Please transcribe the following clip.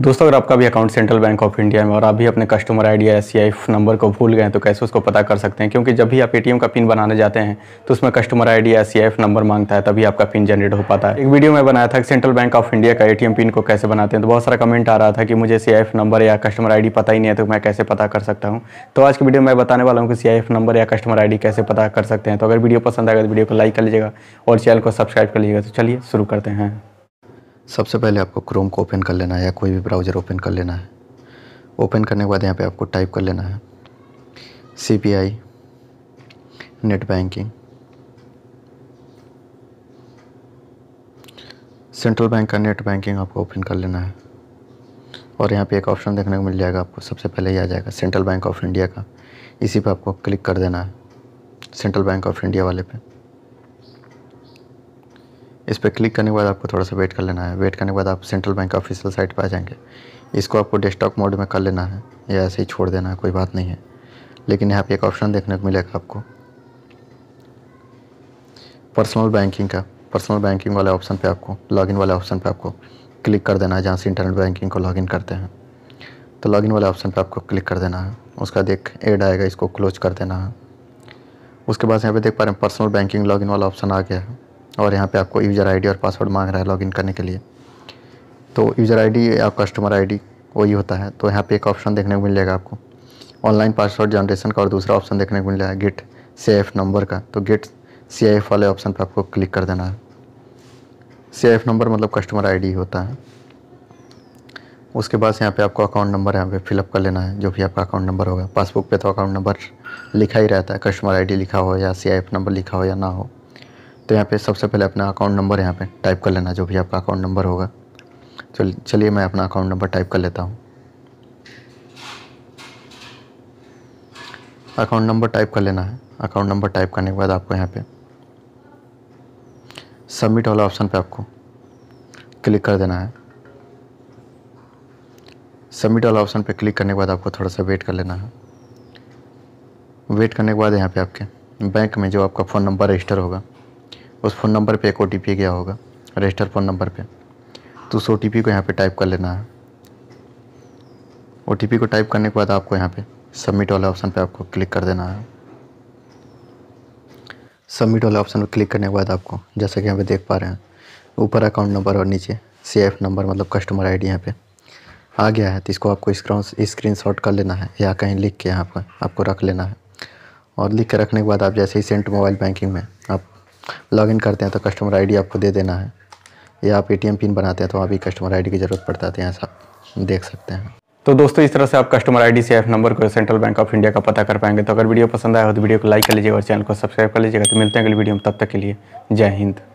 दोस्तों अगर आपका भी account central bank of India में और आप भी अपने कस्टमर आई या एस नंबर को भूल गए तो कैसे उसको पता कर सकते हैं क्योंकि जब भी आप एटीएम का पिन बनाने जाते हैं तो उसमें कस्टमर आई या सी नंबर मांगता है तभी आपका पिन जनरेट हो पाता है एक वीडियो में बनाया था कि सेंट्रल बैंक ऑफ इंडिया का ए पिन को कैसे बनाते हैं तो बहुत सारा कमेंट आ रहा था कि मुझे सी नंबर या कस्टमर आई पता ही नहीं है तो मैं कैसे पता कर सकता हूँ तो आज की वीडियो में बताने वाला हूँ कि सी नंबर या कस्टमर आई कैसे पता कर सकते हैं तो अगर वीडियो पसंद आएगा तो वीडियो को लाइक कर लीजिएगा और चैनल को सब्सक्राइब कर लीजिएगा तो चलिए शुरू करते हैं सबसे पहले आपको क्रोम को ओपन कर लेना है या कोई भी ब्राउज़र ओपन कर लेना है ओपन करने के बाद यहाँ पे आपको टाइप कर लेना है C P I net banking central bank का नेट बैंकिंग आपको ओपन कर लेना है और यहाँ पे एक ऑप्शन देखने को मिल जाएगा आपको सबसे पहले ही आ जाएगा सेंट्रल बैंक ऑफ इंडिया का इसी पे आपको क्लिक कर देना है सेंट्रल बैंक ऑफ इंडिया वाले पर इस पर क्लिक करने के बाद आपको थोड़ा सा वेट कर लेना है वेट करने के बाद आप सेंट्रल बैंक ऑफिशियल साइट पर आ जाएंगे इसको आपको डेस्कटॉप मोड में कर लेना है या ऐसे ही छोड़ देना है कोई बात नहीं है लेकिन यहाँ पे एक ऑप्शन देखने को मिलेगा आपको पर्सनल बैंकिंग का पर्सनल बैंकिंग वाले ऑप्शन पे आपको लॉगिन वाले ऑप्शन पे आपको क्लिक कर देना है जहाँ से इंटरनेट बैंकिंग को लॉगिन करते हैं तो लॉगिन वाले ऑप्शन पे आपको क्लिक कर देना है उसका देख एड आएगा इसको क्लोज कर देना है उसके बाद यहाँ पे देख पा रहे हैं पर्सनल बैंकिंग लॉगिन वाला ऑप्शन आ गया है और यहाँ पे आपको यूज़र आईडी और पासवर्ड मांग रहा है लॉगिन करने के लिए तो यूज़र आईडी या कस्टमर आईडी वही होता है तो यहाँ पे एक ऑप्शन देखने को मिल जाएगा आपको ऑनलाइन पासवर्ड जनरेशन का और दूसरा ऑप्शन देखने को मिल जाएगा गेट सी नंबर का तो गेट सी वाले ऑप्शन पर आपको क्लिक कर देना है सी नंबर मतलब कस्टमर आई होता है उसके बाद यहाँ पे आपको अकाउंट नंबर यहाँ पे फिलअप कर लेना है जो भी आपका अकाउंट नंबर होगा पासबुक पे तो अकाउंट नंबर लिखा ही रहता है कस्टमर आईडी लिखा हो या सी नंबर लिखा हो या ना हो तो यहाँ पे सबसे पहले अपना अकाउंट नंबर यहाँ पे टाइप कर लेना जो भी आपका अकाउंट नंबर होगा चल चलिए मैं अपना अकाउंट नंबर टाइप कर लेता हूँ अकाउंट नंबर टाइप कर लेना है अकाउंट नंबर टाइप करने के बाद आपको यहाँ पे सबमिट वाला ऑप्शन पे आपको क्लिक कर देना है सबमिट वाला ऑप्शन पे क्लिक करने के बाद आपको थोड़ा सा वेट कर लेना है वेट करने के बाद यहाँ पे आपके बैंक में जो आपका फ़ोन नंबर रजिस्टर होगा उस फ़ोन नंबर पे एक ओ गया होगा रजिस्टर फ़ोन नंबर पे तो उस ओ को यहाँ पे टाइप कर लेना है ओ को टाइप करने के बाद आपको यहाँ पे सबमिट वाले ऑप्शन पे आपको क्लिक कर देना है सबमिट वाले ऑप्शन पर क्लिक करने के बाद आपको जैसा कि यहाँ पे देख पा रहे हैं ऊपर अकाउंट नंबर और नीचे सी नंबर मतलब कस्टमर आई डी यहाँ पर आ गया है तो इसको आपको स्क्रीन स्क्रीन शॉट कर लेना है या कहीं लिख के यहाँ पर आपको रख लेना है और लिख के रखने के बाद आप जैसे ही सेंट मोबाइल बैंकिंग में आप लॉगिन करते हैं तो कस्टमर आईडी आपको दे देना है या आप एटीएम पिन बनाते हैं तो वहाँ भी कस्टमर आईडी की ज़रूरत पड़ता है तो यहाँ से देख सकते हैं तो दोस्तों इस तरह से आप कस्टमर आईडी से एफ नंबर को सेंट्रल बैंक ऑफ इंडिया का पता कर पाएंगे तो अगर वीडियो पसंद आया हो तो वीडियो को लाइक कर लीजिएगा और चैनल को सब्सक्राइब कर लीजिएगा तो मिलते हैं अगले वीडियो में तब तक के लिए जय हिंद